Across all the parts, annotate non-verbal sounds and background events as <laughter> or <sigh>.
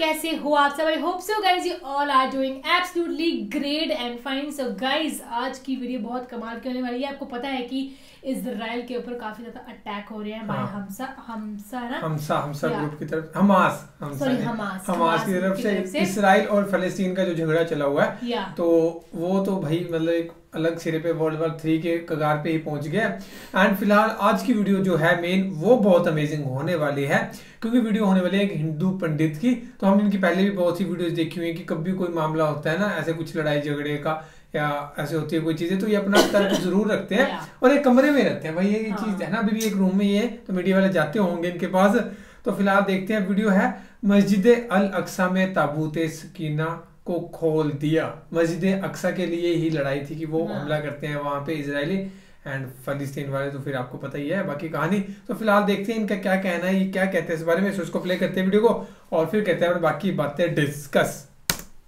कैसे हो आप सब I hope so guys you all are doing absolutely great and fine so guys आज की वीडियो बहुत कमाल की होने वाली है आपको पता है कि इसराइल के ऊपर काफी ज्यादा अटैक हो रहे हैं बाय हाँ। हमसा हमसा ना हमसा हमसा ग्रुप की तरफ हमास सॉरी हमास हमास की तरफ से इसराइल और फलस्तीन का जो झगड़ा चला हुआ है तो वो तो भाई मतलब एक अलग सिरे पे वर्ल्ड वार थ्री के कगार पे ही पहुंच गए एंड फिलहाल आज की वीडियो जो है मेन वो बहुत अमेजिंग होने वाली है क्योंकि वीडियो होने वाली है एक हिंदू पंडित की तो हमने इनकी पहले भी बहुत सी वीडियोस देखी हुई है कि कभी कोई मामला होता है ना ऐसे कुछ लड़ाई झगड़े का या ऐसे होती है कोई चीजें तो ये अपना तर्क <coughs> जरूर रखते हैं और एक कमरे में रहते हैं भाई ये हाँ। चीज है ना अभी एक रूम में ये तो मीडिया वाले जाते होंगे इनके पास तो फिलहाल देखते हैं वीडियो है मस्जिद अल अक्सा में ताबूत सकीना को खोल दिया मस्जिद अक्सा के लिए ही लड़ाई थी कि वो हाँ। हमला करते हैं वहां पे इसराइली एंड फलिस्तीन वाले तो फिर आपको पता ही है बाकी कहानी तो फिलहाल देखते हैं इनका क्या कहना है ये क्या कहते हैं इस बारे में सो इसको प्ले करते हैं वीडियो को और फिर कहते हैं बाकी बातें डिस्कस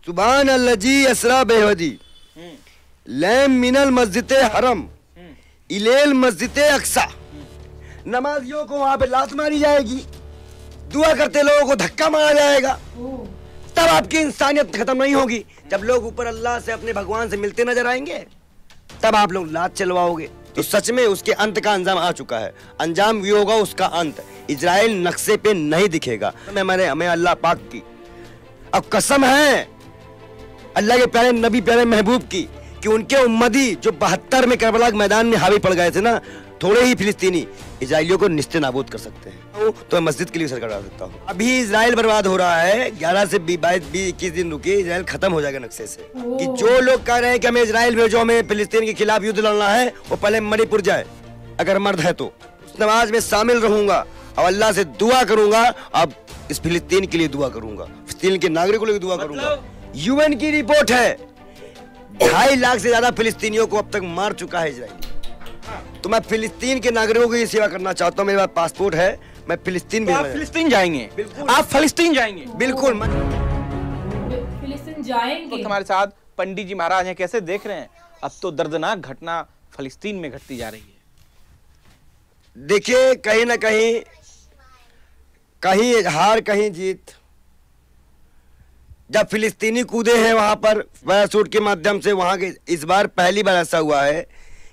सुबहान अल्लाह जी असरा बेहदी हम्म। लैम मिनल मस्जिद हरम हम्म। इलेल मस्जिद अक्सा नमाजियों को वहां पे लात मारी जाएगी दुआ करते लोगों को धक्का मारा जाएगा तब आपकी इंसानियत खत्म नहीं होगी जब लोग ऊपर अल्लाह से अपने भगवान से मिलते नजर आएंगे तब आप लोग लाद चलवाओगे तो सच में उसके अंत का अंजाम आ चुका है अंजाम ये होगा उसका अंत इसराइल नक्शे पे नहीं दिखेगा मैं मैंने हमें अल्लाह पाक की अब कसम है अल्लाह के प्यारे नबी प्यारे महबूब की कि उनके उम्मदी जो बहत्तर में करबला मैदान में हावी पड़ गए थे ना थोड़े ही फिलिस्तीनी इसराइलियों को निश्चित नाबूद कर सकते हैं तो मैं मस्जिद के लिए सरकार डाल सकता हूँ अभी इसराइल बर्बाद हो रहा है ग्यारह से बाईस बीस इक्कीस दिन रुके इसराइल खत्म हो जाएगा नक्शे से कि जो लोग कह रहे हैं कि हमें इसराइल भेजो हमें फिलिस्तीन के खिलाफ युद्ध लड़ना है वो पहले मणिपुर जाए अगर मर्द है तो उस नमाज में शामिल रहूंगा अब अल्लाह से दुआ करूंगा अब इस फिलिस्तीन के लिए दुआ करूंगा फिलिस्तीन के नागरिकों के लिए दुआ करूंगा मतलब यूएन की रिपोर्ट है ढाई लाख से ज्यादा फिलिस्तीनियों को अब तक मार चुका है इसराइल तो मैं फिलिस्तीन के नागरिकों की सेवा करना चाहता हूँ मेरे पास पासपोर्ट है मैं फिलिस्तीन भी तो आप फिलिस्तीन जाएंगे आप फिलिस्तीन जाएंगे बिल्कुल फिलिस्तीन जाएंगे हमारे साथ पंडित जी महाराज हैं कैसे देख रहे हैं अब तो दर्दनाक घटना फलस्तीन में घटती जा रही है देखिए कहीं ना कहीं कहीं हार कहीं जीत जब फिलिस्तीनी कूदे हैं वहां पर पैरासूट के माध्यम से वहां के इस बार पहली बार ऐसा हुआ है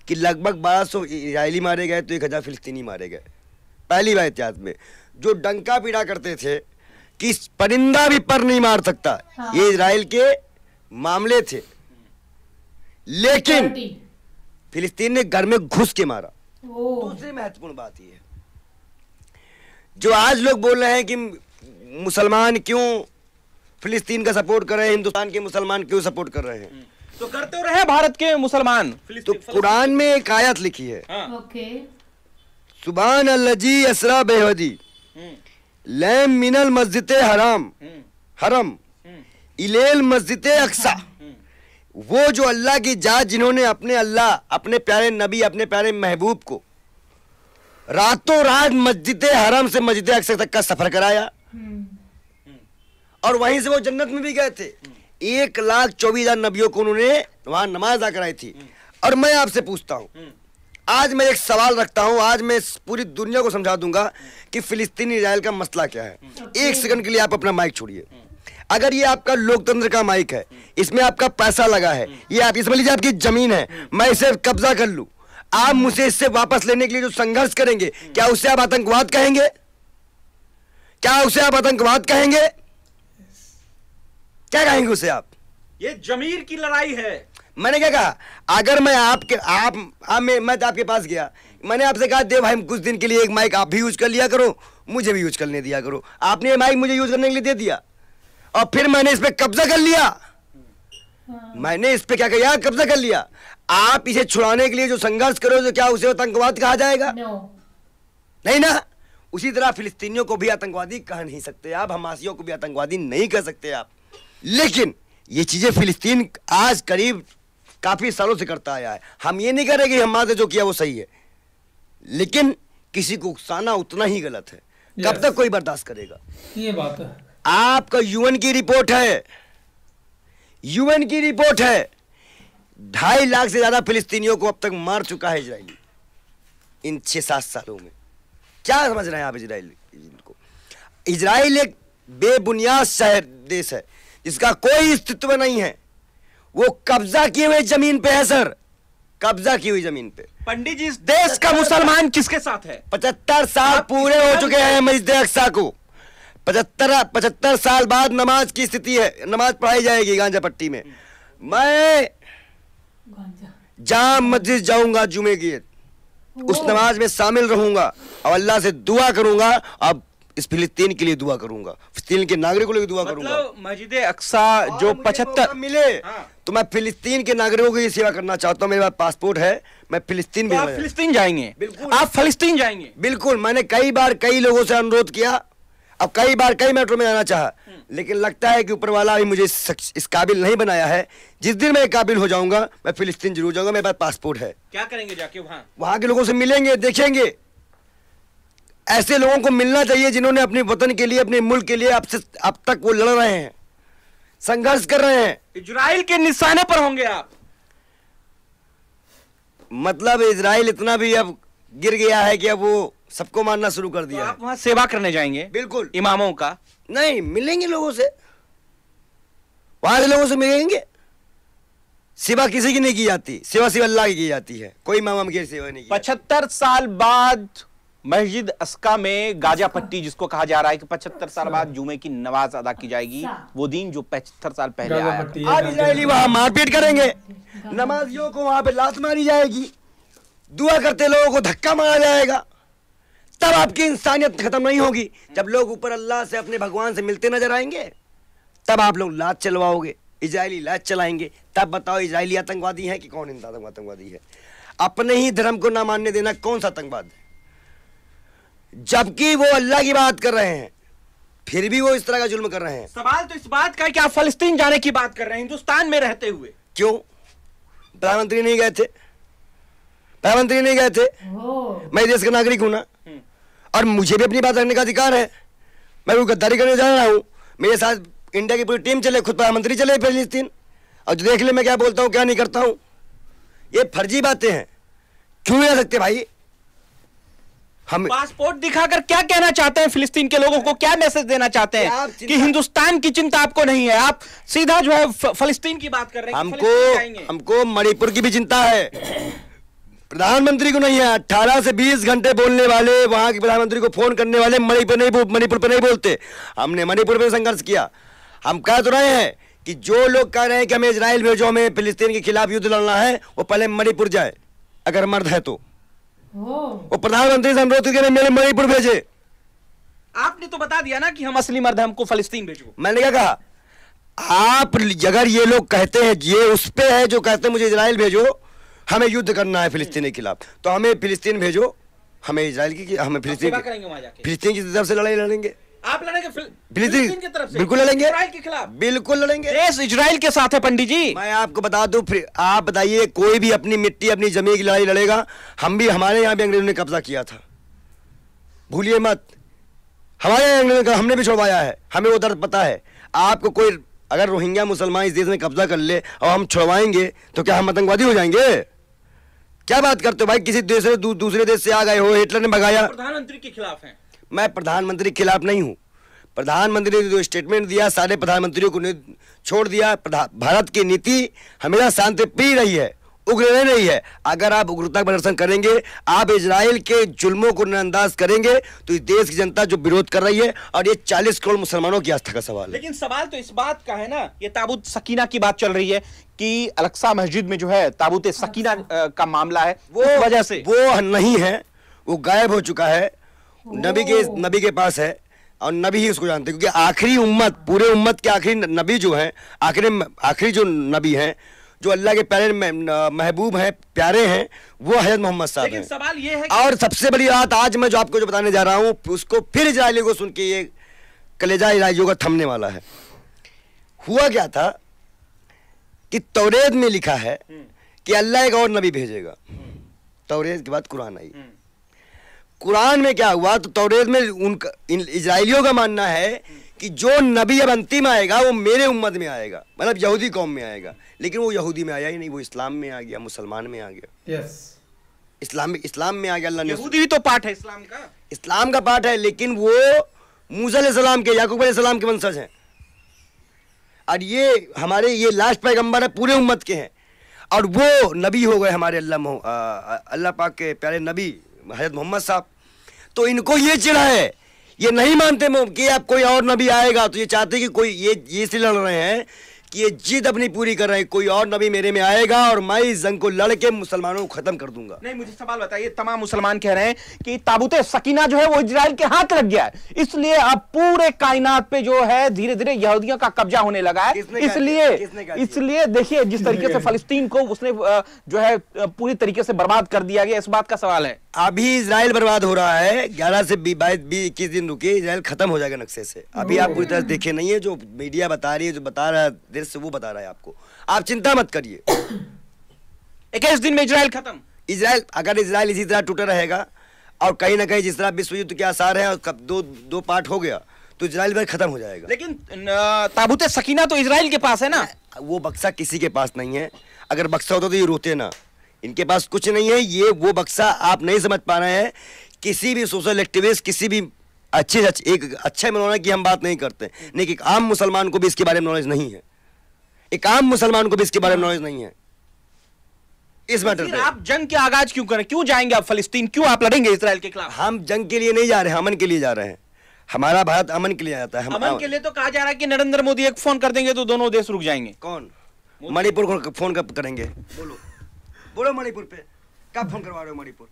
कि लगभग सौ इसराइली मारे गए तो एक हज़ार फिलस्तीनी मारे गए पहली बार इतिहास में जो डंका पीड़ा करते थे कि परिंदा भी पर नहीं मार सकता हाँ। ये इसराइल के मामले थे लेकिन फिलिस्तीन ने घर में घुस के मारा दूसरी महत्वपूर्ण बात यह जो आज लोग बोल रहे हैं कि मुसलमान क्यों फिलिस्तीन का सपोर्ट कर रहे हैं हिंदुस्तान के मुसलमान क्यों सपोर्ट कर रहे हैं हम्म। तो करते हो रहे भारत के मुसलमान तो कुरान में एक आयत लिखी है हाँ। सुबहान अल्लाजी असरा बेहदी हम्म। लैम मिनल मस्जिद हराम हम्म। हरम हम्म। इलेल मस्जिद अक्सा हाँ। वो जो अल्लाह की जात जिन्होंने अपने अल्लाह अपने प्यारे नबी अपने प्यारे महबूब को रातों रात मस्जिद हरम से मस्जिद अक्सर तक का सफर कराया और वहीं से वो जन्नत में भी गए थे एक लाख चौबीस हजार नबियों को उन्होंने वहां नमाज अदा कराई थी हम्म। और मैं आपसे पूछता हूँ हम्म। आज मैं एक सवाल रखता हूँ आज मैं पूरी दुनिया को समझा दूंगा कि फिलिस्तीनी इसराइल का मसला क्या है हम्म। एक सेकंड के लिए आप अपना माइक छोड़िए अगर ये आपका लोकतंत्र का माइक है इसमें आपका पैसा लगा है ये आप इसमें लीजिए आपकी जमीन है मैं इसे कब्जा कर लू आप मुझे इससे वापस लेने के लिए जो संघर्ष करेंगे क्या उसे आप आतंकवाद कहेंगे क्या उसे आप आतंकवाद कहेंगे क्या कहेंगे उसे आप ये जमीर की लड़ाई है मैंने क्या कहा अगर मैं आपके आप, आप मैं, मैं तो आपके पास गया मैंने आपसे कहा दे भाई कुछ दिन के लिए एक माइक आप भी यूज कर लिया करो मुझे भी यूज करने दिया करो आपने ये माइक मुझे यूज करने के लिए दे दिया और फिर मैंने इस पर कब्जा कर लिया हाँ। मैंने इस पे क्या किया कब्जा कर लिया आप इसे छुड़ाने के लिए जो संघर्ष करो तो क्या उसे आतंकवाद कहा जाएगा no. नहीं ना उसी तरह फिलिस्तीनियों को भी आतंकवादी कह नहीं सकते आप हमासियों को भी आतंकवादी नहीं कह सकते आप लेकिन ये चीज़ें फिलिस्तीन आज करीब काफ़ी सालों से करता आया है हम ये नहीं कह रहे कि हमारे जो किया वो सही है लेकिन किसी को उकसाना उतना ही गलत है कब तक कोई बर्दाश्त करेगा ये बात है आपका यूएन की रिपोर्ट है यूएन की रिपोर्ट है ढाई लाख से ज्यादा फिलिस्तीनियों को अब तक मार चुका है इसराइल इन छह सात सालों में क्या समझ रहे हैं आप इसराइल को इसराइल एक बेबुनियाद शहर देश है इसका कोई अस्तित्व नहीं है वो कब्जा किए हुए जमीन पे है सर कब्जा की हुई जमीन पे पंडित जी देश का मुसलमान किसके साथ है पचहत्तर साल पूरे हो चुके हैं मस्जिद अक्सा को पचहत्तर पचहत्तर साल बाद नमाज की स्थिति है नमाज पढ़ाई जाएगी गांजा पट्टी में मैं जाम मस्जिद जाऊंगा जुमे की उस नमाज में शामिल रहूंगा और अल्लाह से दुआ करूंगा अब इस फिलिस्तीन के लिए दुआ करूंगा फिलिस्तीन के नागरिकों के लिए दुआ मतलब करूंगा मस्जिद अक्सा जो पचहत्तर मिले हाँ। तो मैं फिलिस्तीन के नागरिकों की सेवा करना चाहता हूँ मेरे पास पासपोर्ट है मैं फिलिस्तीन तो आप फिलिस्तीन जाएंगे आप फिलिस्तीन जाएंगे बिल्कुल मैंने कई बार कई लोगों से अनुरोध किया अब कई बार कई मेट्रो में जाना चाहा लेकिन लगता है कि ऊपर वाला अभी मुझे इस काबिल नहीं बनाया है जिस दिन मैं काबिल हो जाऊंगा मैं फिलिस्तीन जरूर जाऊंगा मेरे पास पासपोर्ट है क्या करेंगे जाके वहाँ वहाँ के लोगों से मिलेंगे देखेंगे ऐसे लोगों को मिलना चाहिए जिन्होंने अपने वतन के लिए अपने मुल्क के लिए अब से अब तक वो लड़ रहे हैं संघर्ष कर रहे हैं इजराइल के निशाने पर होंगे आप मतलब इसराइल इतना भी अब गिर गया है कि अब वो सबको मानना शुरू कर दिया तो आप वहां सेवा करने जाएंगे बिल्कुल इमामों का नहीं मिलेंगे लोगों से वहां लोगों से मिलेंगे सेवा किसी की नहीं की जाती सेवा सिर्फ अल्लाह की की जाती है कोई इमाम की सेवा नहीं पचहत्तर साल बाद मस्जिद अस्का में गाजा पट्टी जिसको कहा जा रहा है कि पचहत्तर साल अच्छा। बाद जुमे की नमाज अदा की जाएगी अच्छा। वो दिन जो पचहत्तर साल पहले आया आज इसराइली वहां मारपीट करेंगे नमाजियों को वहां पे लात मारी जाएगी दुआ करते लोगों को धक्का मारा जाएगा तब आपकी इंसानियत खत्म नहीं होगी जब लोग ऊपर अल्लाह से अपने भगवान से मिलते नजर आएंगे तब आप लोग लात चलवाओगे इजरायली लात चलाएंगे तब बताओ इजरायली आतंकवादी है कि कौन आतंकवादी है अपने ही धर्म को ना मानने देना कौन सा आतंकवाद है जबकि वो अल्लाह की बात कर रहे हैं फिर भी वो इस तरह का जुल्म कर रहे हैं सवाल तो इस बात का है कि आप फलस्तीन जाने की बात कर रहे हैं हिंदुस्तान में रहते हुए क्यों प्रधानमंत्री नहीं गए थे प्रधानमंत्री नहीं गए थे मैं देश का नागरिक हूं ना हम्म। और मुझे भी अपनी बात रखने का अधिकार है मैं वो गद्दारी करने जा रहा हूँ मेरे साथ इंडिया की पूरी टीम चले खुद प्रधानमंत्री चले फलस्तीन और जो देख ले मैं क्या बोलता हूँ क्या नहीं करता हूँ ये फर्जी बातें हैं क्यों नहीं सकते भाई हम पासपोर्ट दिखाकर क्या कहना चाहते हैं फिलिस्तीन के लोगों को क्या मैसेज देना चाहते हैं कि हिंदुस्तान की चिंता आपको नहीं है आप सीधा जो है फलिस्तीन की बात कर रहे हैं हमको हमको मणिपुर की भी चिंता है प्रधानमंत्री को नहीं है अट्ठारह से बीस घंटे बोलने वाले वहां के प्रधानमंत्री को फोन करने वाले मणिपुर नहीं मणिपुर पर नहीं बोलते हमने मणिपुर पर संघर्ष किया हम कह तो रहे हैं कि जो लोग कह रहे हैं कि हमें इसराइल भेजो हमें फिलिस्तीन के खिलाफ युद्ध लड़ना है वो पहले मणिपुर जाए अगर मर्द है तो वो प्रधानमंत्री से अनुरोध किया मेरे मणिपुर भेजे आपने तो बता दिया ना कि हम असली मर्द हमको फलस्तीन भेजो मैंने क्या कहा आप अगर ये लोग कहते हैं ये उस पे है जो कहते हैं मुझे इसराइल भेजो हमें युद्ध करना है फिलिस्तीन के खिलाफ तो हमें फिलिस्तीन भेजो हमें इसराइल की हमें फिलिस्तीन फिलिस्तीन की तरफ से लड़ाई लड़ेंगे आप लड़ेंगे फिलिस्तीन की तरफ से बिल्कुल लड़ेंगे इजराइल के खिलाफ बिल्कुल लड़ेंगे देश इजराइल के साथ है पंडित जी मैं आपको बता दूं आप बताइए कोई भी अपनी मिट्टी अपनी जमीन की लड़ाई लड़ेगा हम भी हमारे यहाँ भी अंग्रेजों ने कब्जा किया था भूलिए मत हमारे यहाँ अंग्रेजों का हमने भी छुड़वाया है हमें वो दर्द पता है आपको कोई अगर रोहिंग्या मुसलमान इस देश में कब्जा कर ले और हम छुड़वाएंगे तो क्या हम आतंकवादी हो जाएंगे क्या बात करते हो भाई किसी देश दूसरे देश से आ गए हो हिटलर ने भगाया प्रधानमंत्री के खिलाफ है मैं प्रधानमंत्री के खिलाफ नहीं हूँ प्रधानमंत्री ने जो तो स्टेटमेंट दिया सारे प्रधानमंत्रियों को छोड़ दिया भारत की नीति हमेशा शांति प्रिय रही है उग्र नहीं रही है अगर आप उग्रता प्रदर्शन करेंगे आप इसराइल के जुल्मों को नजरअंदाज करेंगे तो इस देश की जनता जो विरोध कर रही है और ये 40 करोड़ मुसलमानों की आस्था का सवाल है लेकिन सवाल तो इस बात का है ना ये ताबूत सकीना की बात चल रही है कि अलक्सा मस्जिद में जो है ताबूत सकीना का मामला है वो वजह से वो नहीं है वो गायब हो चुका है नबी के नबी के पास है और नबी ही उसको जानते क्योंकि आखिरी उम्मत पूरे उम्मत के आखिरी नबी जो हैं आखिरी आखिरी जो नबी हैं जो अल्लाह के प्यारे महबूब हैं प्यारे हैं वो हजरत मोहम्मद साहब हैं सवाल ये है और सबसे बड़ी बात आज मैं जो आपको जो बताने जा रहा हूँ उसको फिर इजराइली को सुन के ये कलेजा इलाइयों का थमने वाला है हुआ क्या था कि तौरेद में लिखा है हम्म। कि अल्लाह एक और नबी भेजेगा तौरेद के बाद कुरान आई हम्म। कुरान में क्या हुआ तो तौरेद में उनका इसराइलियों का मानना है कि जो नबी अब अंतिम आएगा वो मेरे उम्मत में आएगा मतलब यहूदी कौम में आएगा लेकिन वो यहूदी में आया ही नहीं वो इस्लाम में आ गया मुसलमान में आ गया yes. इस्लाम इस्लाम में आ गया अल्लाह ने यहूदी भी तो पार्ट है इस्लाम का इस्लाम का पार्ट है लेकिन वो मूसम के याकूब सलाम के वंशज हैं और ये हमारे ये लास्ट पैगम्बर है पूरे उम्मत के हैं और वो नबी हो गए हमारे अल्लाह अल्लाह पाक के प्यारे नबी हजरत मोहम्मद साहब तो इनको ये चिड़ा है ये नहीं मानते कि आप कोई और नबी आएगा तो ये चाहते कि कोई ये ये से लड़ रहे हैं कि ये जिद अपनी पूरी कर रहे हैं कोई और नबी मेरे में आएगा और मैं इस जंग को लड़ के मुसलमानों को खत्म कर दूंगा नहीं मुझे सवाल बताइए तमाम मुसलमान कह रहे हैं कि ताबूत सकीना जो है वो इसराइल के हाथ लग गया है इसलिए अब पूरे कायनात पे जो है धीरे धीरे यहूदियों का कब्जा होने लगा है इसलिए इसलिए देखिए जिस तरीके से <laughs> फलस्तीन को उसने जो है पूरी तरीके से बर्बाद कर दिया गया इस बात का सवाल है अभी इसराइल बर्बाद हो रहा है ग्यारह से बाईस बीस इक्कीस दिन रुके इसराइल खत्म हो जाएगा नक्शे से अभी आप पूरी तरह देखे नहीं है जो मीडिया बता रही है जो बता रहा है दृश्य वो बता रहा है आपको आप चिंता मत करिए इक्कीस दिन में इसराइल खत्म इसराइल अगर इसराइल इसी तरह टूटा रहेगा और कहीं ना कहीं जिस तरह विश्व युद्ध के आसार है और दो दो पार्ट हो गया तो इसराइल भाई खत्म हो जाएगा लेकिन ताबूत सकीना तो इसराइल के पास है ना वो बक्सा किसी के पास नहीं है अगर बक्सा होता तो ये रोते ना इनके पास कुछ नहीं है ये वो बक्सा आप नहीं समझ पा रहे हैं किसी भी सोशल एक्टिविस्ट किसी भी अच्छे अच्छे एक अच्छे मनोरंजन की हम बात नहीं करते नहीं एक आम मुसलमान को भी इसके बारे में नॉलेज नहीं है एक आम मुसलमान को भी इसके बारे में नॉलेज नहीं है इस मैटर पे आप जंग के आगाज क्यों करें क्यों जाएंगे आप फलस्तीन क्यों आप लड़ेंगे इसराइल के खिलाफ हम जंग के लिए नहीं जा रहे हैं अमन के लिए जा रहे हैं हमारा भारत अमन के लिए जाता है अमन के लिए तो कहा जा रहा है कि नरेंद्र मोदी एक फोन कर देंगे तो दोनों देश रुक जाएंगे कौन मणिपुर को फोन करेंगे बोलो बोलो मणिपुर पे कब फोन करवा रहे हो मणिपुर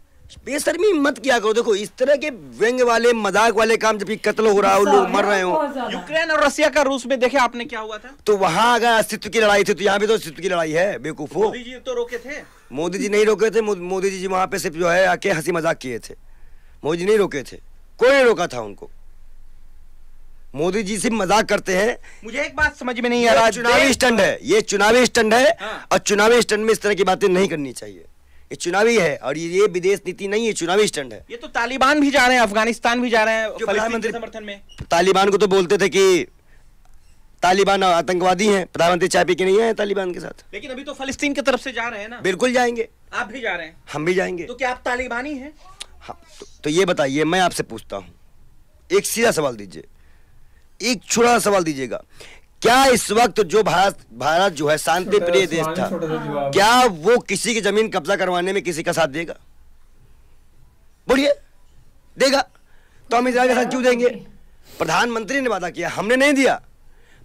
बेसरमी मत किया करो देखो इस तरह के व्यंग वाले मजाक वाले काम जब कत्ल हो रहा हो लोग मर रहे हो यूक्रेन और रशिया का रूस में देखे आपने क्या हुआ था तो वहाँ अगर अस्तित्व की लड़ाई थी तो यहाँ भी तो अस्तित्व की लड़ाई है बेवकूफो मोदी जी तो रोके थे मोदी जी नहीं रोके थे मोदी जी वहाँ पे सिर्फ जो है आके हंसी मजाक किए थे मोदी जी नहीं रोके थे कोई रोका था उनको मोदी जी से मजाक करते हैं मुझे एक बात समझ में नहीं आ रहा चुनावी स्टंड है ये चुनावी स्टंड है हाँ। और चुनावी स्टंड में इस तरह की बातें नहीं करनी चाहिए ये चुनावी है और ये विदेश नीति नहीं है चुनावी स्टंड है ये तो तालिबान भी जा रहे हैं अफगानिस्तान भी जा रहे हैं प्रधानमंत्री समर्थन में तालिबान को तो बोलते थे कि तालिबान आतंकवादी हैं प्रधानमंत्री चाय पी के नहीं आए तालिबान के साथ लेकिन अभी तो फलस्तीन की तरफ से जा रहे हैं ना बिल्कुल जाएंगे आप भी जा रहे हैं हम भी जाएंगे तो क्या आप तालिबानी है हाँ तो, तो ये बताइए मैं आपसे पूछता हूँ एक सीधा सवाल दीजिए एक छोटा सवाल दीजिएगा क्या इस वक्त जो भारत भारत जो है शांति प्रिय देश था क्या वो किसी की जमीन कब्जा करवाने में किसी का साथ देगा बोलिए देगा तो हम इसराइल का साथ क्यों देंगे प्रधानमंत्री ने वादा किया हमने नहीं दिया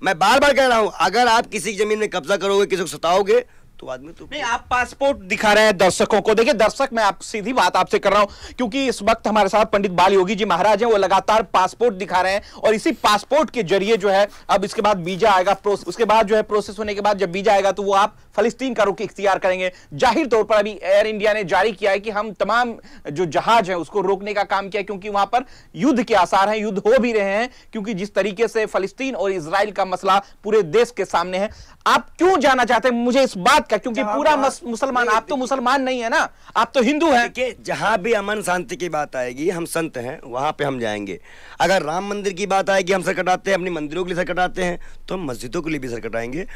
मैं बार बार कह रहा हूं अगर आप किसी की जमीन में कब्जा करोगे किसी को सताओगे फालतू तो आदमी तो नहीं आप पासपोर्ट दिखा रहे हैं दर्शकों को देखिए दर्शक मैं आप सीधी बात आपसे कर रहा हूं क्योंकि इस वक्त हमारे साथ पंडित बाल योगी जी महाराज हैं वो लगातार पासपोर्ट दिखा रहे हैं और इसी पासपोर्ट के जरिए जो है अब इसके बाद वीजा आएगा उसके बाद जो है प्रोसेस होने के बाद जब वीजा आएगा तो वो आप फलिस्तीन का रुख इख्तियार करेंगे जाहिर तौर पर अभी एयर इंडिया ने जारी किया है कि हम तमाम जो जहाज है उसको रोकने का काम किया क्योंकि वहां पर युद्ध के आसार हैं युद्ध हो भी रहे हैं क्योंकि जिस तरीके से फलिस्तीन और इसराइल का मसला पूरे देश के सामने है आप क्यों जाना चाहते हैं मुझे इस बात क्या क्योंकि पूरा मुसलमान आप तो मुसलमान नहीं है ना आप तो हिंदू हैं देखिए जहाँ भी अमन शांति की बात आएगी हम संत हैं वहां पे हम जाएंगे अगर राम मंदिर की बात आएगी हम सर कटाते हैं अपने मंदिरों के लिए सर कटाते हैं तो मस्जिदों के लिए भी सर कटाएंगे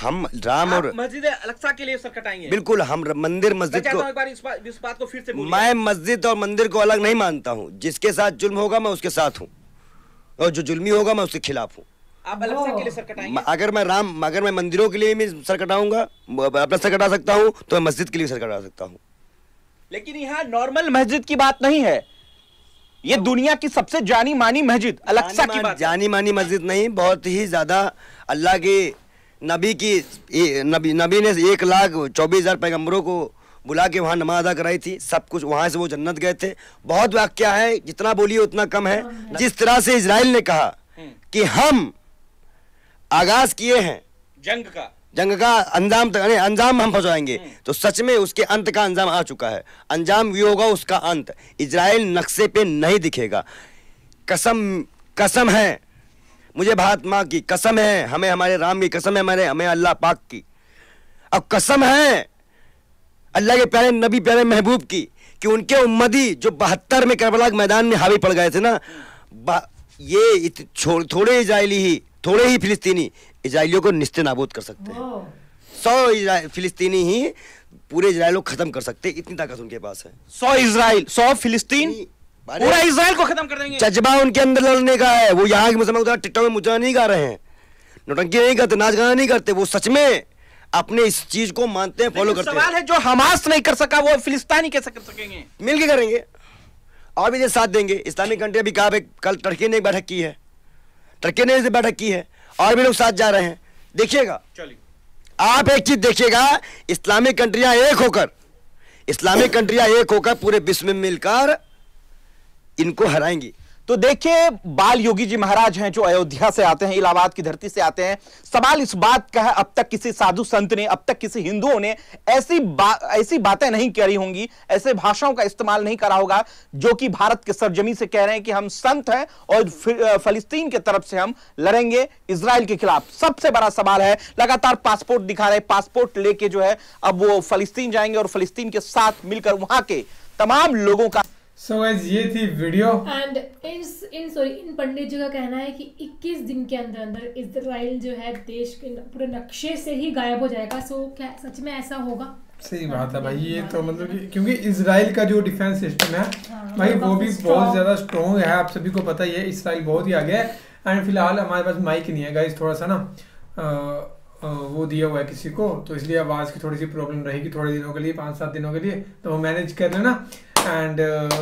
हम राम और मस्जिद अलक्सा के लिए सर कटाएंगे बिल्कुल हम मंदिर मस्जिद को इस बात को फिर से मैं मस्जिद और मंदिर को अलग नहीं मानता हूँ जिसके साथ जुल्म होगा मैं उसके साथ हूँ और जो जुल्मी होगा मैं उसके खिलाफ हूँ आप अलग से अकेले सर कटाएंगे अगर मैं राम अगर मैं मंदिरों के लिए भी सर कटाऊंगा अपना सर कटा सकता हूँ तो मैं मस्जिद के लिए सर कटा सकता हूँ लेकिन यहाँ नॉर्मल मस्जिद की बात नहीं है ये तो दुनिया की सबसे जानी मानी मस्जिद अलक्सा की बात जानी मानी मस्जिद नहीं बहुत ही ज्यादा अल्लाह के नबी की नबी नबी ने एक लाख चौबीस हजार पैगम्बरों को बुला के वहाँ नमाज अदा कराई थी सब कुछ वहाँ से वो जन्नत गए थे बहुत वाक्य है जितना बोलिए उतना कम है हाँ। जिस तरह से इसराइल ने कहा हम्म। कि हम आगाज किए हैं जंग का जंग का अंजाम तक अंजाम हम पहुंचाएंगे हम्म। तो सच में उसके अंत का अंजाम आ चुका है अंजाम भी होगा उसका अंत इसराइल नक्शे पे नहीं दिखेगा कसम कसम है मुझे भारत माँ की कसम है हमें हमारे राम की कसम है हमारे हमें अल्लाह पाक की अब कसम है अल्लाह के प्यारे नबी प्यारे महबूब की कि उनके उम्मदी जो बहत्तर में करबला मैदान में हावी पड़ गए थे ना ये थोड़े इजराइली ही थोड़े ही फिलिस्तीनी इसराइलियों को निश्चय नाबूद कर सकते हैं सौ फिलिस्तीनी ही पूरे इसराइल को खत्म कर सकते इतनी ताकत उनके पास है सौ इसराइल सौ फिलिस्तीन पूरा इसराइल को खत्म कर देंगे जज्बा उनके अंदर लड़ने का है वो यहाँ के मुसलमान उधर टिट्टों में मुझा नहीं गा रहे हैं नोटंकी नहीं करते नाच गाना नहीं करते वो सच में अपने इस चीज को मानते हैं फॉलो करते सवाल है जो हमास नहीं कर सका वो फिलिस्तानी कैसे कर सकेंगे मिलके करेंगे और भी साथ देंगे इस्लामिक कंट्री अभी कहा कल टर्की ने एक बैठक की है ट्रके ने बैठक की है और भी लोग साथ जा रहे हैं देखिएगा आप एक चीज देखिएगा इस्लामिक कंट्रियां एक होकर इस्लामिक कंट्रियां एक होकर पूरे विश्व में मिलकर इनको हराएंगी तो देखिए बाल योगी जी महाराज हैं जो अयोध्या से आते हैं इलाहाबाद की धरती से आते हैं सवाल इस बात का है अब तक किसी साधु संत ने अब तक किसी हिंदुओं ने ऐसी बा, ऐसी बातें नहीं करी होंगी ऐसे भाषाओं का इस्तेमाल नहीं करा होगा जो कि भारत के सरजमी से कह रहे हैं कि हम संत हैं और फलिस्तीन के तरफ से हम लड़ेंगे इसराइल के खिलाफ सबसे बड़ा सवाल है लगातार पासपोर्ट दिखा रहे पासपोर्ट लेके जो है अब वो फलिस्तीन जाएंगे और फलिस्तीन के साथ मिलकर वहां के तमाम लोगों का सो so guys, ये थी वीडियो एंड इन इन सॉरी इन पंडित जी का कहना है कि 21 दिन के अंदर अंदर इजराइल जो है देश के पूरे नक्शे से ही गायब हो जाएगा सो so, क्या सच में ऐसा होगा सही बात है भाई हाँ, ये हाँ। तो मतलब कि क्योंकि इसराइल का जो डिफेंस सिस्टम है हाँ, भाई वो भी बहुत ज़्यादा स्ट्रॉन्ग है आप सभी को पता ही है इसराइल बहुत ही आगे है एंड फिलहाल हमारे पास माइक नहीं है गाइस थोड़ा सा ना वो दिया हुआ है किसी को तो इसलिए आवाज़ की थोड़ी सी प्रॉब्लम रहेगी थोड़े दिनों के लिए पाँच सात दिनों के लिए तो वो मैनेज कर लेना एंड uh,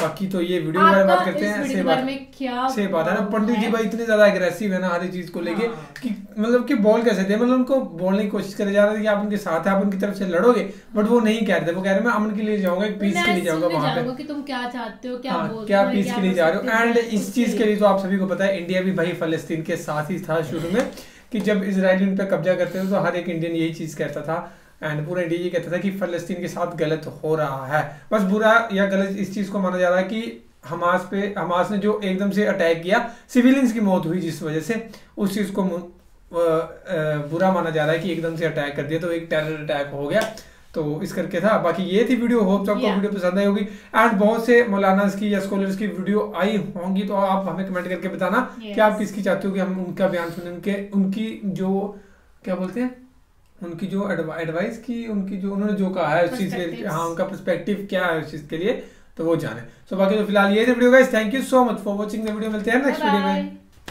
बाकी तो ये वीडियो के बारे में बात करते हैं से बात से बात है ना पंडित जी भाई इतने ज्यादा एग्रेसिव है ना हर चीज को लेके हाँ। कि मतलब कि बॉल कैसे थे मतलब उनको बोलने की कोशिश करे जा रहे थे कि आप उनके साथ है आप उनकी तरफ से लड़ोगे बट वो नहीं कह रहे थे वो कह रहे मैं अमन के लिए जाऊंगा एक पीस के लिए जाऊंगा वहां पे कि तुम क्या चाहते हो क्या हाँ, क्या पीस के लिए जा रहे हो एंड इस चीज के लिए तो आप सभी को पता है इंडिया भी भाई फलस्तीन के साथ ही था शुरू में कि जब इसराइल उन पर कब्जा करते थे तो हर एक इंडियन यही चीज कहता था एंड पूरा इंडिया ये कहता था कि फ़लस्तीन के साथ गलत हो रहा है बस बुरा या गलत इस चीज़ को माना जा रहा है कि हमास पे हमास ने जो एकदम से अटैक किया सिविलियंस की मौत हुई जिस वजह से उस चीज़ को बुरा माना जा रहा है कि एकदम से अटैक कर दिया तो एक टेरर अटैक हो गया तो इस करके था बाकी ये थी वीडियो होप तो आपको yeah. वीडियो पसंद आई होगी एंड बहुत से मौलाना की या स्कॉलर्स की वीडियो आई होंगी तो आप हमें कमेंट करके बताना yes. कि आप किसकी चाहते हो कि हम उनका बयान सुने उनके उनकी जो क्या बोलते हैं उनकी जो एडवाइस की उनकी जो उन्होंने जो कहा है उस चीज के हाँ उनका परस्पेक्टिव क्या है उस चीज के लिए तो वो जाने सो so, बाकी तो फिलहाल ये video guys thank you so much for watching the video मिलते हैं नेक्स्ट वीडियो में